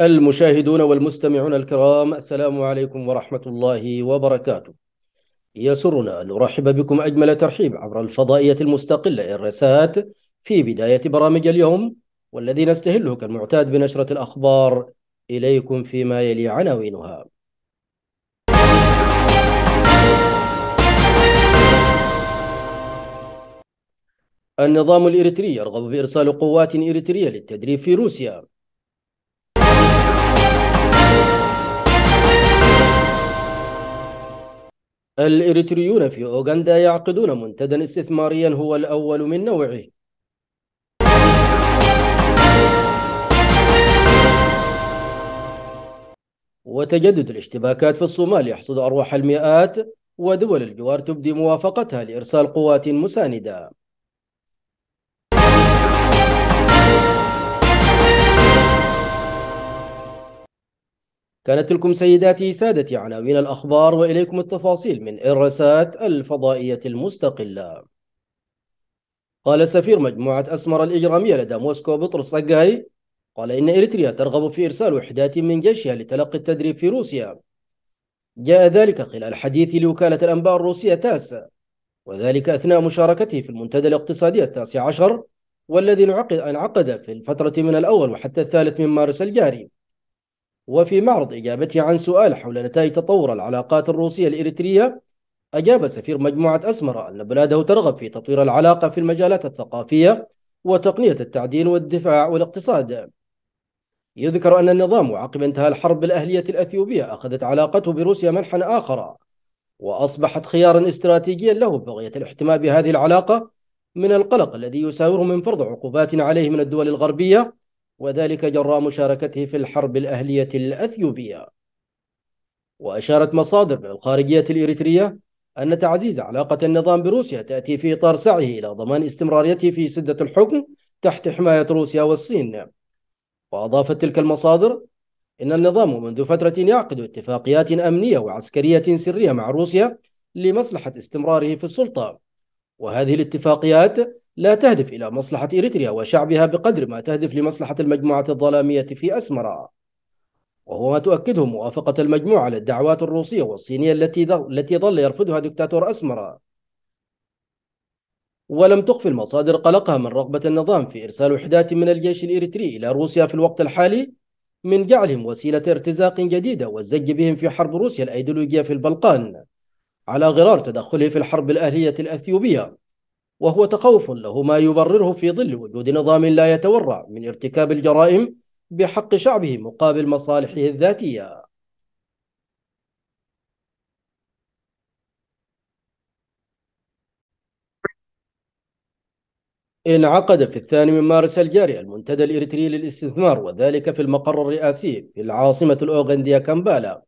المشاهدون والمستمعون الكرام السلام عليكم ورحمة الله وبركاته يسرنا أن نرحب بكم أجمل ترحيب عبر الفضائية المستقلة الرسات في بداية برامج اليوم والذي نستهله كالمعتاد بنشرة الأخبار إليكم فيما يلي عناوينها النظام الإريتري يرغب بإرسال قوات إريترية للتدريب في روسيا الإريتريون في أوغندا يعقدون منتدى استثماريا هو الأول من نوعه وتجدد الاشتباكات في الصومال يحصد أرواح المئات ودول الجوار تبدي موافقتها لإرسال قوات مساندة كانت تلكم سيداتي سادتي عناوين الأخبار وإليكم التفاصيل من إرسات الفضائية المستقلة قال سفير مجموعة أسمر الإجرامية لدى موسكو بطرس صقاي قال إن إريتريا ترغب في إرسال وحدات من جيشها لتلقي التدريب في روسيا جاء ذلك خلال حديث لوكالة الأنباء الروسية تاس وذلك أثناء مشاركته في المنتدى الاقتصادي التاسع عشر والذي انعقد في الفترة من الأول وحتى الثالث من مارس الجاري وفي معرض إجابته عن سؤال حول نتائج تطور العلاقات الروسية الإريترية أجاب سفير مجموعة أسمرة أن بلاده ترغب في تطوير العلاقة في المجالات الثقافية وتقنية التعدين والدفاع والاقتصاد يذكر أن النظام عقب انتهاء الحرب الأهلية الأثيوبية أخذت علاقته بروسيا منحا آخر وأصبحت خيارا استراتيجيا له بغية الاحتماء بهذه العلاقة من القلق الذي يساوره من فرض عقوبات عليه من الدول الغربية وذلك جراء مشاركته في الحرب الأهلية الأثيوبية وأشارت مصادر من الخارجية الإريترية أن تعزيز علاقة النظام بروسيا تأتي في إطار سعيه إلى ضمان استمراريته في سدة الحكم تحت حماية روسيا والصين وأضافت تلك المصادر إن النظام منذ فترة يعقد اتفاقيات أمنية وعسكرية سرية مع روسيا لمصلحة استمراره في السلطة وهذه الاتفاقيات لا تهدف إلى مصلحة إريتريا وشعبها بقدر ما تهدف لمصلحة المجموعة الظلامية في أسمراء وهو ما تؤكده موافقة المجموعة للدعوات الروسية والصينية التي التي ظل يرفضها دكتاتور أسمراء ولم تخفي المصادر قلقها من رغبة النظام في إرسال وحدات من الجيش الإريتري إلى روسيا في الوقت الحالي من جعلهم وسيلة ارتزاق جديدة والزج بهم في حرب روسيا الأيديولوجية في البلقان على غرار تدخله في الحرب الأهلية الأثيوبية وهو تخوف له ما يبرره في ظل وجود نظام لا يتورع من ارتكاب الجرائم بحق شعبه مقابل مصالحه الذاتيه انعقد في الثاني من مارس الجاري المنتدى الإريتري للاستثمار وذلك في المقر الرئاسي في العاصمة الأوغندية كامبالا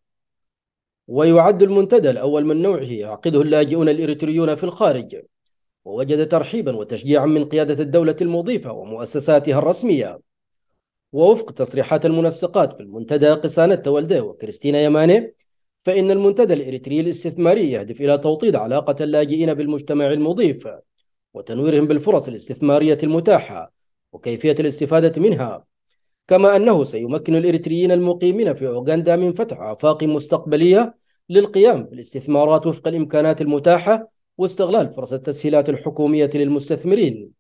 ويعد المنتدى الأول من نوعه يعقده اللاجئون الإريتريون في الخارج ووجد ترحيبا وتشجيعا من قيادة الدولة المضيفة ومؤسساتها الرسمية ووفق تصريحات المنسقات في المنتدى قسانة والده وكريستينا يماني فإن المنتدى الإريتري الاستثماري يهدف إلى توطيد علاقة اللاجئين بالمجتمع المضيف وتنويرهم بالفرص الاستثمارية المتاحة وكيفية الاستفادة منها كما أنه سيمكن الإريتريين المقيمين في أوغندا من فتح آفاق مستقبلية للقيام بالاستثمارات وفق الإمكانات المتاحة واستغلال فرص التسهيلات الحكومية للمستثمرين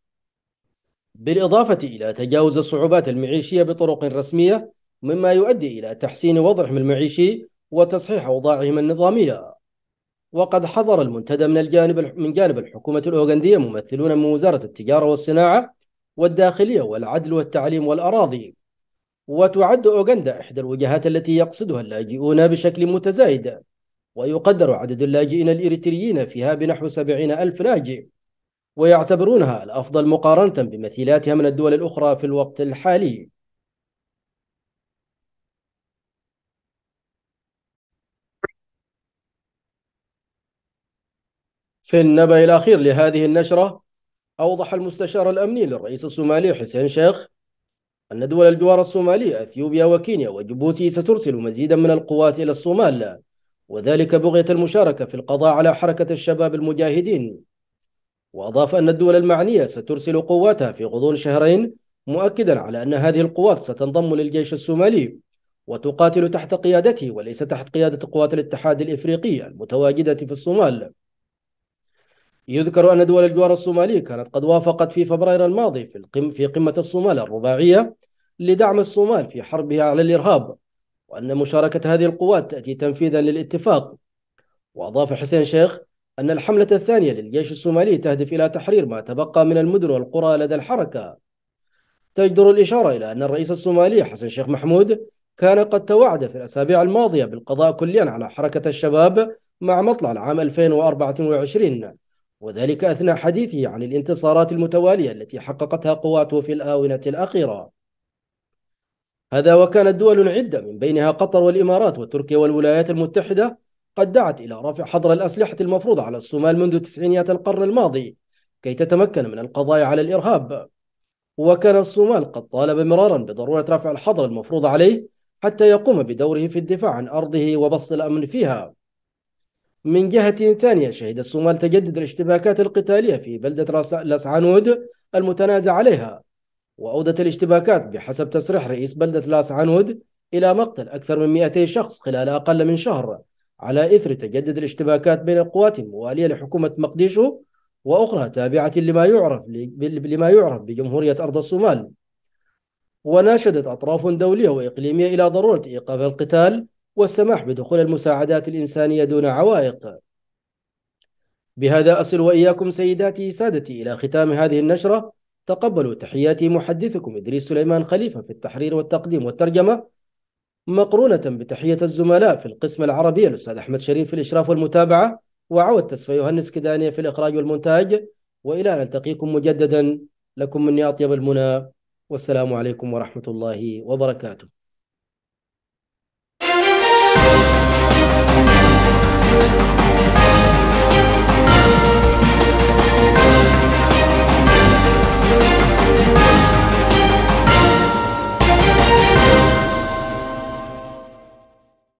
بالإضافة إلى تجاوز الصعوبات المعيشية بطرق رسمية مما يؤدي إلى تحسين وضعهم المعيشي وتصحيح أوضاعهم النظامية وقد حضر المنتدى من الجانب من جانب الحكومة الأوغندية ممثلون من وزارة التجارة والصناعة والداخلية والعدل والتعليم والأراضي وتعد أوغندا إحدى الوجهات التي يقصدها اللاجئون بشكل متزايد ويقدر عدد اللاجئين الإريتريين فيها بنحو سبعين ألف لاجئ ويعتبرونها الأفضل مقارنة بمثيلاتها من الدول الأخرى في الوقت الحالي في النبأ الأخير لهذه النشرة أوضح المستشار الأمني للرئيس الصومالي حسين شيخ أن دول الجوار الصومالي أثيوبيا وكينيا وجيبوتي سترسل مزيدا من القوات إلى الصومال وذلك بغية المشاركة في القضاء على حركة الشباب المجاهدين وأضاف أن الدول المعنية سترسل قواتها في غضون شهرين مؤكدا على أن هذه القوات ستنضم للجيش الصومالي وتقاتل تحت قيادته وليس تحت قيادة قوات الاتحاد الإفريقي المتواجدة في الصومال يذكر أن دول الجوار الصومالي كانت قد وافقت في فبراير الماضي في, القم في قمة الصومال الرباعية لدعم الصومال في حربها على الإرهاب وأن مشاركة هذه القوات تأتي تنفيذا للاتفاق وأضاف حسين شيخ أن الحملة الثانية للجيش الصومالي تهدف إلى تحرير ما تبقى من المدن والقرى لدى الحركة تجدر الإشارة إلى أن الرئيس الصومالي حسن شيخ محمود كان قد توعد في الأسابيع الماضية بالقضاء كليا على حركة الشباب مع مطلع العام 2024 وذلك أثناء حديثه عن الانتصارات المتوالية التي حققتها قواته في الآونة الأخيرة هذا وكانت دول عدة من بينها قطر والإمارات وتركيا والولايات المتحدة قد دعت إلى رفع حظر الأسلحة المفروضة على الصومال منذ تسعينيات القرن الماضي كي تتمكن من القضاء على الإرهاب وكان الصومال قد طالب مرارا بضرورة رفع الحظر المفروض عليه حتى يقوم بدوره في الدفاع عن أرضه وبسط الأمن فيها من جهة ثانية شهد الصومال تجدد الاشتباكات القتالية في بلدة راس الأسعنود المتنازع عليها وأودت الاشتباكات بحسب تصريح رئيس بلدة لاس عنود إلى مقتل أكثر من 200 شخص خلال أقل من شهر على إثر تجدد الاشتباكات بين القوات الموالية لحكومة مقديشو وأخرى تابعة لما يعرف لما يعرف بجمهورية أرض الصومال وناشدت أطراف دولية وإقليمية إلى ضرورة إيقاف القتال والسماح بدخول المساعدات الإنسانية دون عوائق بهذا أصل وإياكم سيداتي سادتي إلى ختام هذه النشرة تقبلوا تحياتي محدثكم إدريس سليمان خليفة في التحرير والتقديم والترجمة مقرونة بتحية الزملاء في القسم العربي الأستاذ أحمد شريف في الإشراف والمتابعة وعود تسفي يوهنس كدانية في الإخراج والمونتاج وإلى أن ألتقيكم مجددا لكم مني أطيب المنى والسلام عليكم ورحمة الله وبركاته